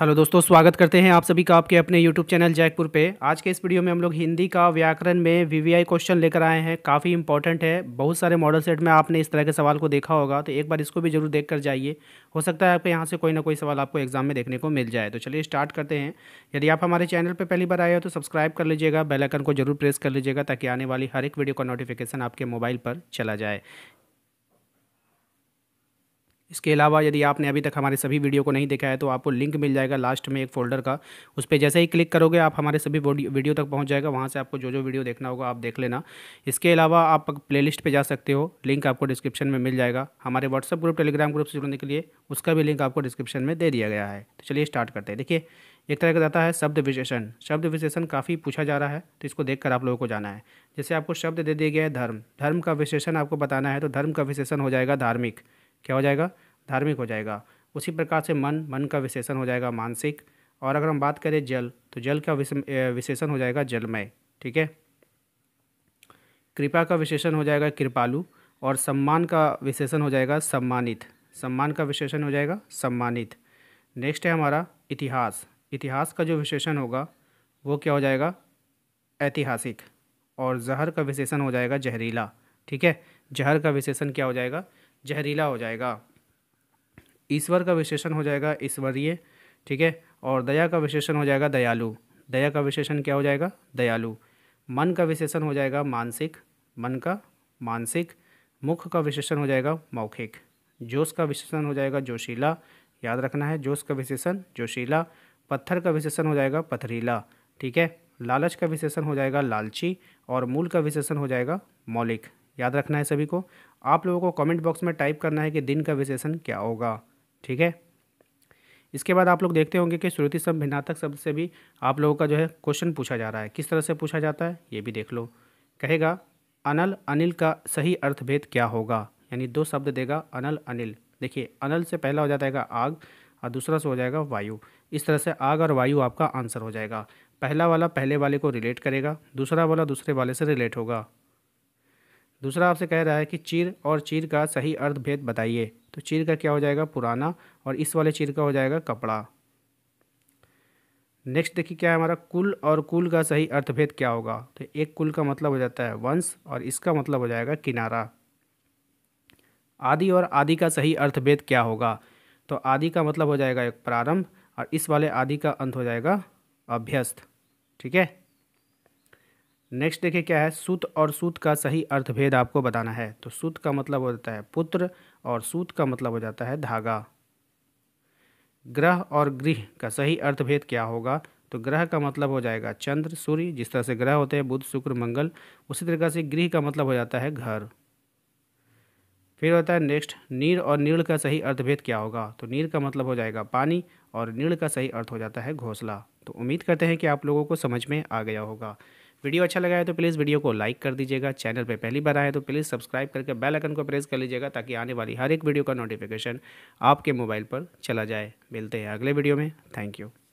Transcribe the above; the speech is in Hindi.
हेलो दोस्तों स्वागत करते हैं आप सभी का आपके अपने यूट्यूब चैनल जयपुर पे आज के इस वीडियो में हम लोग हिंदी का व्याकरण में वीवीआई क्वेश्चन लेकर आए हैं काफ़ी इंपॉर्टेंट है बहुत सारे मॉडल सेट में आपने इस तरह के सवाल को देखा होगा तो एक बार इसको भी जरूर देख कर जाइए हो सकता है आपके यहाँ से कोई ना कोई सवाल आपको एग्जाम में देखने को मिल जाए तो चलिए स्टार्ट करते हैं यदि आप हमारे चैनल पर पहली बार आए हो तो सब्सक्राइब कर लीजिएगा बेलाइकन को जरूर प्रेस कर लीजिएगा ताकि आने वाली हर एक वीडियो का नोटिफिकेशन आपके मोबाइल पर चला जाए इसके अलावा यदि आपने अभी तक हमारे सभी वीडियो को नहीं देखा है तो आपको लिंक मिल जाएगा लास्ट में एक फोल्डर का उस पर जैसे ही क्लिक करोगे आप हमारे सभी वीडियो तक पहुँच जाएगा वहाँ से आपको जो जो वीडियो देखना होगा आप देख लेना इसके अलावा आप प्लेलिस्ट पर जा सकते हो लिंक आपको डिस्क्रिप्शन में मिल जाएगा हमारे व्हाट्सअप ग्रुप टेलीग्राम ग्रुप से जुड़ने के लिए उसका भी लिंक आपको डिस्क्रिप्शन में दे दिया गया है तो चलिए स्टार्ट करते हैं देखिए एक तरह का जाता है शब्द विशेषण शब्द विशेषण काफ़ी पूछा जा रहा है तो इसको देखकर आप लोगों को जाना है जैसे आपको शब्द दे दिया गया है धर्म धर्म का विशेषण आपको बताना है तो धर्म का विशेषण हो जाएगा धार्मिक क्या हो जाएगा धार्मिक हो जाएगा उसी प्रकार से मन मन का विशेषण हो जाएगा मानसिक और अगर हम बात करें जल तो जल का विशेषण हो जाएगा जलमय ठीक है कृपा का विशेषण हो जाएगा कृपालु और सम्मान का विशेषण हो जाएगा सम्मानित सम्मान का विशेषण हो जाएगा सम्मानित नेक्स्ट है हमारा इतिहास इतिहास का जो विशेषण होगा वो क्या हो जाएगा ऐतिहासिक और जहर का विशेषण हो जाएगा जहरीला ठीक है जहर का विशेषण क्या हो जाएगा जहरीला हो जाएगा ईश्वर का विशेषण हो जाएगा ईश्वरीय ठीक है और दया का विशेषण हो जाएगा दयालु दया का विशेषण क्या हो जाएगा दयालु मन का विशेषण हो जाएगा मानसिक मन का मानसिक मुख का विशेषण हो जाएगा मौखिक जोश का विशेषण हो जाएगा जोशीला याद रखना है जोश का विशेषण जोशीला पत्थर का विशेषण हो जाएगा पथरीला ठीक है लालच का विशेषण हो जाएगा लालची और मूल का विशेषण हो जाएगा मौलिक याद रखना है सभी को आप लोगों को कमेंट बॉक्स में टाइप करना है कि दिन का विशेषण क्या होगा ठीक है इसके बाद आप लोग देखते होंगे कि श्रुति सब भिन्नातक शब्द से भी आप लोगों का जो है क्वेश्चन पूछा जा रहा है किस तरह से पूछा जाता है ये भी देख लो कहेगा अनल अनिल का सही अर्थभेद क्या होगा यानी दो शब्द देगा अनल अनिल देखिए अनल से पहला हो जाता है आग और दूसरा से हो जाएगा वायु इस तरह से आग और वायु आपका आंसर हो जाएगा पहला वाला पहले वाले को रिलेट करेगा दूसरा वाला दूसरे वाले से रिलेट होगा दूसरा आपसे कह रहा है कि चीर और चीर का सही अर्थ भेद बताइए तो चीर का क्या हो जाएगा पुराना और इस वाले चीर का हो जाएगा कपड़ा नेक्स्ट देखिए क्या है हमारा कुल और कुल का सही अर्थभेद क्या होगा तो एक कुल का मतलब हो जाता है वंश और इसका मतलब हो जाएगा किनारा आदि और आदि का सही अर्थभेद क्या होगा तो आदि का मतलब हो जाएगा एक प्रारंभ और इस वाले आदि का अंत हो जाएगा अभ्यस्त ठीक है नेक्स्ट देखिए क्या है सूत और सूत का सही अर्थभेद आपको बताना है तो सूत का मतलब हो जाता है पुत्र और सूत का मतलब हो जाता है धागा ग्रह और गृह का सही अर्थभेद क्या होगा तो ग्रह का मतलब हो जाएगा चंद्र सूर्य जिस तरह से ग्रह होते हैं बुध शुक्र मंगल उसी तरीके से गृह का मतलब हो जाता है घर फिर होता है नेक्स्ट नीर और नील का सही अर्थभेद क्या होगा तो नीर का मतलब हो जाएगा पानी और नील का सही अर्थ हो जाता है घोसला तो उम्मीद करते हैं कि आप लोगों को समझ में आ गया होगा वीडियो अच्छा लगा है तो प्लीज़ वीडियो को लाइक कर दीजिएगा चैनल पर पहली बार आए तो प्लीज़ सब्सक्राइब करके बेल आइकन को प्रेस कर लीजिएगा ताकि आने वाली हर एक वीडियो का नोटिफिकेशन आपके मोबाइल पर चला जाए मिलते हैं अगले वीडियो में थैंक यू